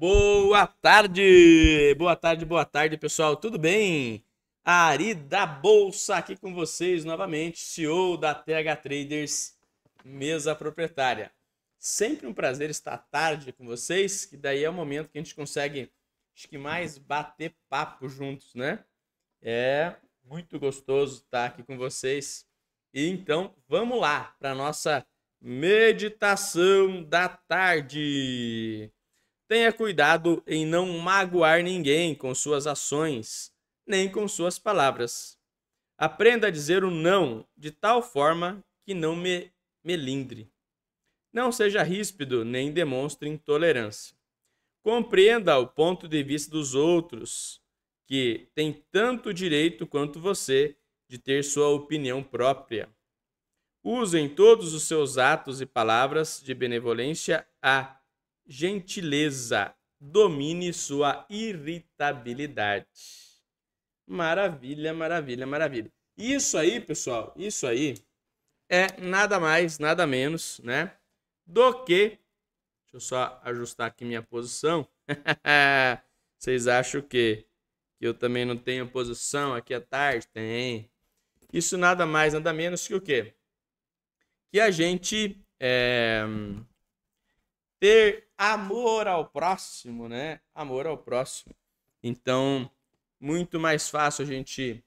Boa tarde! Boa tarde, boa tarde, pessoal. Tudo bem? Ari da Bolsa aqui com vocês novamente, CEO da TH Traders, mesa proprietária. Sempre um prazer estar tarde com vocês, que daí é o momento que a gente consegue, acho que mais bater papo juntos, né? É muito gostoso estar aqui com vocês. E então, vamos lá para nossa meditação da tarde. Tenha cuidado em não magoar ninguém com suas ações, nem com suas palavras. Aprenda a dizer o não de tal forma que não me melindre. Não seja ríspido nem demonstre intolerância. Compreenda o ponto de vista dos outros, que têm tanto direito quanto você de ter sua opinião própria. Use em todos os seus atos e palavras de benevolência a gentileza, domine sua irritabilidade. Maravilha, maravilha, maravilha. Isso aí, pessoal, isso aí é nada mais, nada menos, né? Do que. Deixa eu só ajustar aqui minha posição. Vocês acham que eu também não tenho posição aqui à tarde? Tem. Isso nada mais, nada menos que o quê? Que a gente é, ter amor ao próximo, né? Amor ao próximo. Então, muito mais fácil a gente,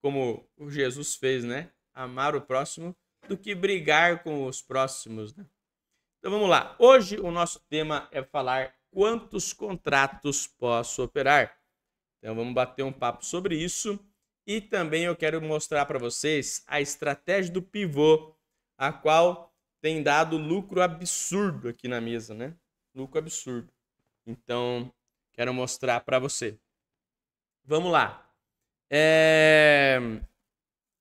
como Jesus fez, né? Amar o próximo do que brigar com os próximos, né? Então vamos lá. Hoje o nosso tema é falar quantos contratos posso operar. Então vamos bater um papo sobre isso e também eu quero mostrar para vocês a estratégia do pivô, a qual tem dado lucro absurdo aqui na mesa, né? lucro absurdo. Então, quero mostrar para você. Vamos lá. É...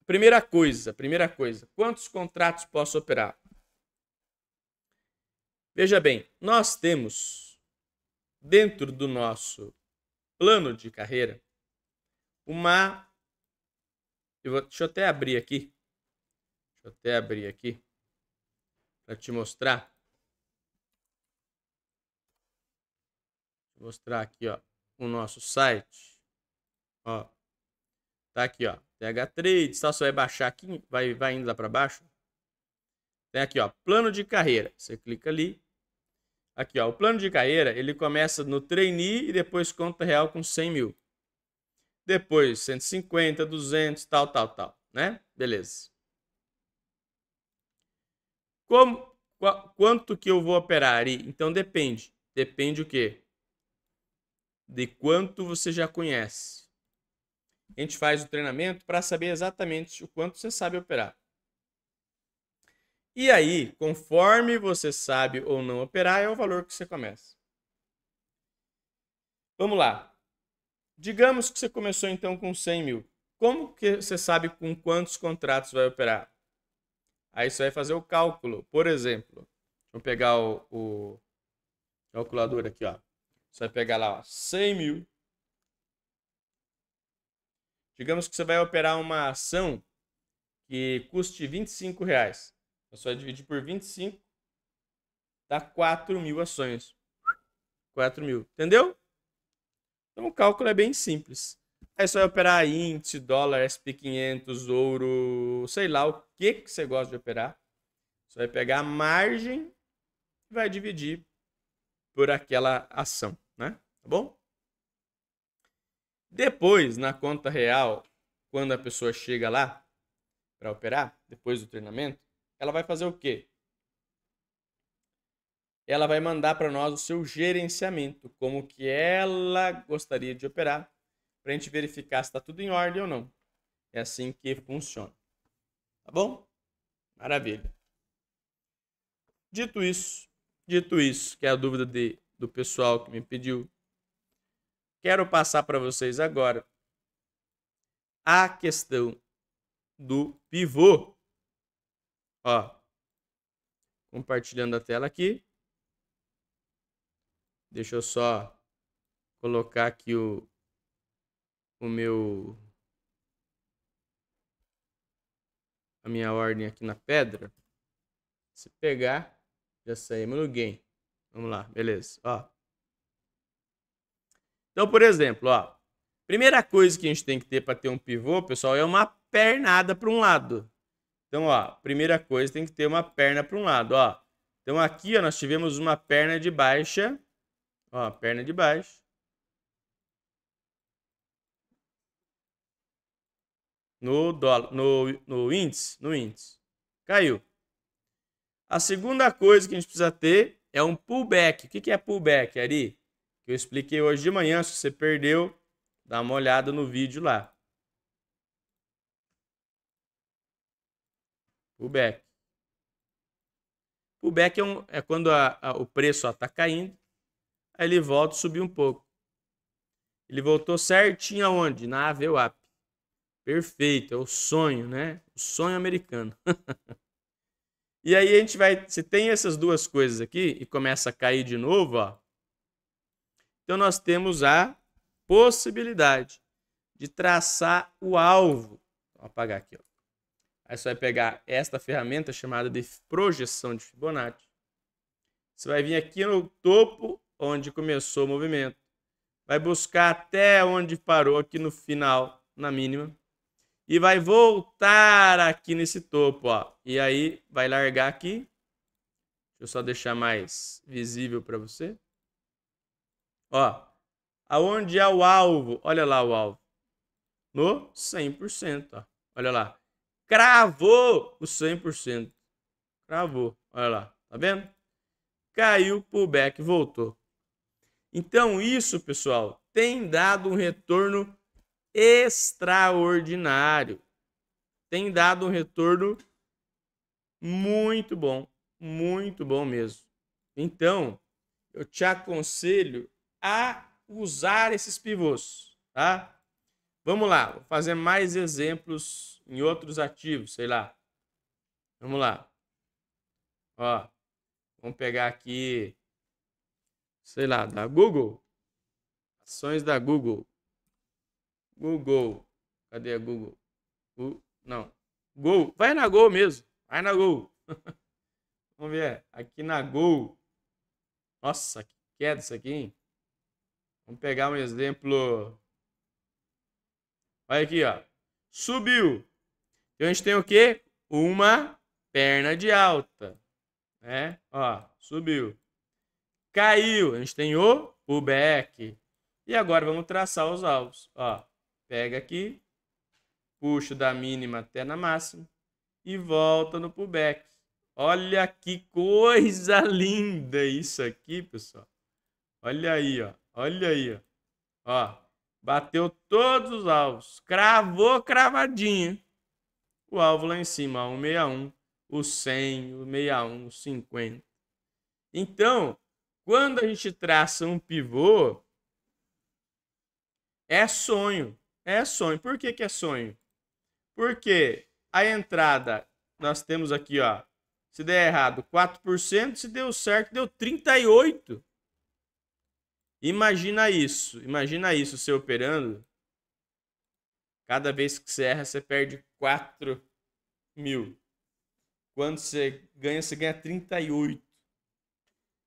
Primeira coisa, primeira coisa. Quantos contratos posso operar? Veja bem, nós temos dentro do nosso plano de carreira uma eu vou, deixa eu até abrir aqui. Deixa eu até abrir aqui para te mostrar. mostrar aqui, ó, o nosso site. Ó. Tá aqui, ó. TH Trades, só Você vai é baixar aqui, vai, vai indo lá para baixo. Tem aqui, ó, plano de carreira. Você clica ali. Aqui, ó, o plano de carreira, ele começa no trainee e depois conta real com 100 mil. Depois 150, 200, tal, tal, tal, né? Beleza. Como, qual, quanto que eu vou operar aí? Então depende. Depende o quê? de quanto você já conhece. A gente faz o treinamento para saber exatamente o quanto você sabe operar. E aí, conforme você sabe ou não operar, é o valor que você começa. Vamos lá. Digamos que você começou então com 100 mil. Como que você sabe com quantos contratos vai operar? Aí você vai fazer o cálculo. Por exemplo, vou pegar o, o calculador aqui, ó. Você vai pegar lá, ó, 100 mil. Digamos que você vai operar uma ação que custe 25 reais. Então, você vai dividir por 25, dá 4 mil ações. 4 mil, entendeu? Então o cálculo é bem simples. Aí você vai operar índice, dólar, SP500, ouro, sei lá o que, que você gosta de operar. Você vai pegar a margem e vai dividir por aquela ação. Tá bom? Depois, na conta real, quando a pessoa chega lá para operar, depois do treinamento, ela vai fazer o quê? Ela vai mandar para nós o seu gerenciamento, como que ela gostaria de operar, para a gente verificar se está tudo em ordem ou não. É assim que funciona. Tá bom? Maravilha. Dito isso, dito isso, que é a dúvida de, do pessoal que me pediu quero passar para vocês agora a questão do pivô. Ó, compartilhando a tela aqui. Deixa eu só colocar aqui o, o meu a minha ordem aqui na pedra. Se pegar, já saímos no game. Vamos lá, beleza. Ó, então, por exemplo, ó, primeira coisa que a gente tem que ter para ter um pivô, pessoal, é uma pernada para um lado. Então, ó, primeira coisa tem que ter uma perna para um lado, ó. Então aqui, ó, nós tivemos uma perna de baixa, ó, perna de baixo. No dólar, no, no índice, no índice. Caiu. A segunda coisa que a gente precisa ter é um pullback. O que é pullback, Ari? que eu expliquei hoje de manhã. Se você perdeu, dá uma olhada no vídeo lá. Pullback. Pullback é, um, é quando a, a, o preço está caindo, aí ele volta a subir um pouco. Ele voltou certinho aonde? Na AVWAP. Perfeito, é o sonho, né? O sonho americano. e aí a gente vai, se tem essas duas coisas aqui e começa a cair de novo, ó, então nós temos a possibilidade de traçar o alvo. Vou apagar aqui. Ó. Aí você vai pegar esta ferramenta chamada de projeção de Fibonacci. Você vai vir aqui no topo onde começou o movimento. Vai buscar até onde parou aqui no final, na mínima. E vai voltar aqui nesse topo, ó. E aí vai largar aqui. Deixa eu só deixar mais visível para você. Ó, aonde é o alvo? Olha lá o alvo. No 100%, ó. Olha lá. Cravou o 100%. Cravou. Olha lá, tá vendo? Caiu, pullback, voltou. Então isso, pessoal, tem dado um retorno extraordinário. Tem dado um retorno muito bom, muito bom mesmo. Então, eu te aconselho a usar esses pivôs, tá? Vamos lá, vou fazer mais exemplos em outros ativos, sei lá. Vamos lá. Ó, vamos pegar aqui, sei lá, da Google. Ações da Google. Google. Cadê a Google? Google. Não. Gol. Vai na Gol mesmo. Vai na Gol. Vamos ver. Aqui na Gol. Nossa, que queda isso aqui, hein? Vamos pegar um exemplo. Olha aqui, ó. Subiu. Então a gente tem o quê? Uma perna de alta. Né? Ó, subiu. Caiu. A gente tem o pullback. E agora vamos traçar os alvos. Ó, pega aqui. Puxo da mínima até na máxima. E volta no pullback. Olha que coisa linda isso aqui, pessoal. Olha aí, ó. Olha aí, ó. Bateu todos os alvos. Cravou cravadinha. O alvo lá em cima, ó, o 61, o 100, o 61, o 50. Então, quando a gente traça um pivô, é sonho. É sonho. Por que, que é sonho? Porque a entrada, nós temos aqui, ó. Se der errado, 4%. Se deu certo, deu 38%. Imagina isso. Imagina isso, você operando. Cada vez que você erra, você perde 4 mil. Quando você ganha, você ganha 38.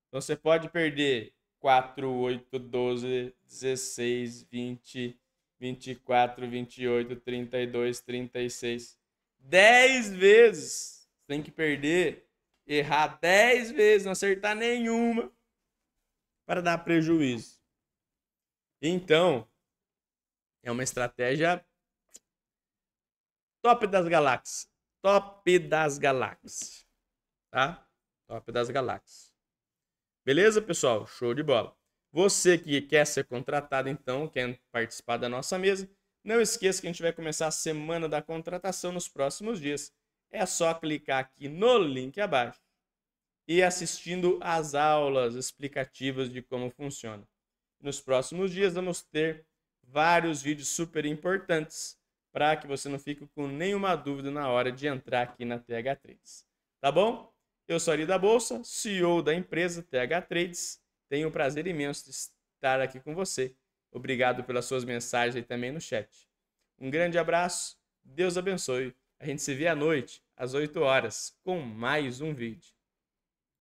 Então você pode perder 4, 8, 12, 16, 20, 24, 28, 32, 36. 10 vezes. Você tem que perder, errar 10 vezes, não acertar nenhuma para dar prejuízo. Então, é uma estratégia top das galáxias. Top das galáxias. Tá? Top das galáxias. Beleza, pessoal? Show de bola. Você que quer ser contratado, então, quer participar da nossa mesa, não esqueça que a gente vai começar a semana da contratação nos próximos dias. É só clicar aqui no link abaixo e assistindo às aulas explicativas de como funciona. Nos próximos dias vamos ter vários vídeos super importantes para que você não fique com nenhuma dúvida na hora de entrar aqui na TH Trades. Tá bom? Eu sou Ari da Bolsa, CEO da empresa TH Trades. Tenho o prazer imenso de estar aqui com você. Obrigado pelas suas mensagens aí também no chat. Um grande abraço, Deus abençoe. A gente se vê à noite, às 8 horas, com mais um vídeo.